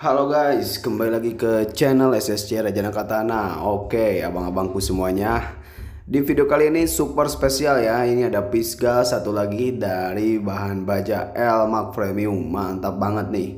Halo guys, kembali lagi ke channel SSC Rajana Katana Oke, abang-abangku semuanya Di video kali ini super spesial ya Ini ada Pisga satu lagi dari bahan baja Elmak Premium Mantap banget nih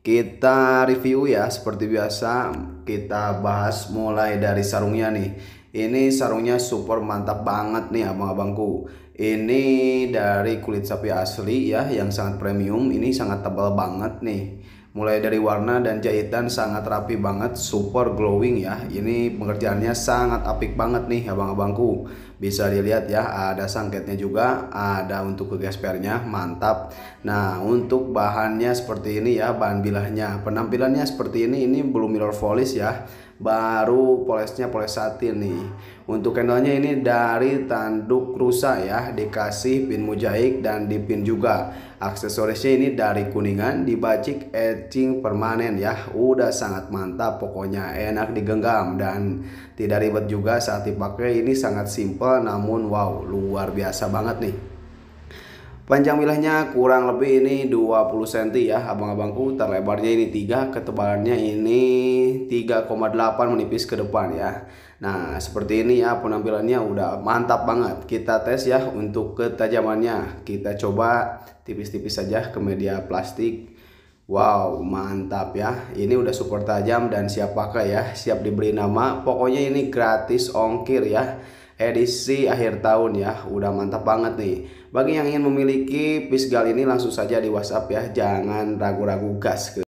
Kita review ya, seperti biasa Kita bahas mulai dari sarungnya nih Ini sarungnya super mantap banget nih abang-abangku Ini dari kulit sapi asli ya, yang sangat premium Ini sangat tebal banget nih mulai dari warna dan jahitan sangat rapi banget super glowing ya ini pengerjaannya sangat apik banget nih abang-abangku bisa dilihat ya ada sangketnya juga ada untuk kegespernya mantap nah untuk bahannya seperti ini ya bahan bilahnya penampilannya seperti ini ini belum mirror polish ya baru polesnya poles satin nih untuk candlenya ini dari tanduk rusa ya dikasih pin mujaik dan dipin juga aksesorisnya ini dari kuningan dibacik etching permanen ya udah sangat mantap pokoknya enak digenggam dan tidak ribet juga saat dipakai ini sangat simple namun wow luar biasa banget nih Panjang wilayahnya kurang lebih ini 20 cm ya abang-abangku Terlebarnya ini 3 ketebalannya ini 3,8 menipis ke depan ya Nah seperti ini ya penampilannya udah mantap banget Kita tes ya untuk ketajamannya Kita coba tipis-tipis saja ke media plastik Wow mantap ya Ini udah super tajam dan siap pakai ya Siap diberi nama Pokoknya ini gratis ongkir ya edisi akhir tahun ya. Udah mantap banget nih. Bagi yang ingin memiliki Pisgal ini langsung saja di WhatsApp ya. Jangan ragu-ragu gas ke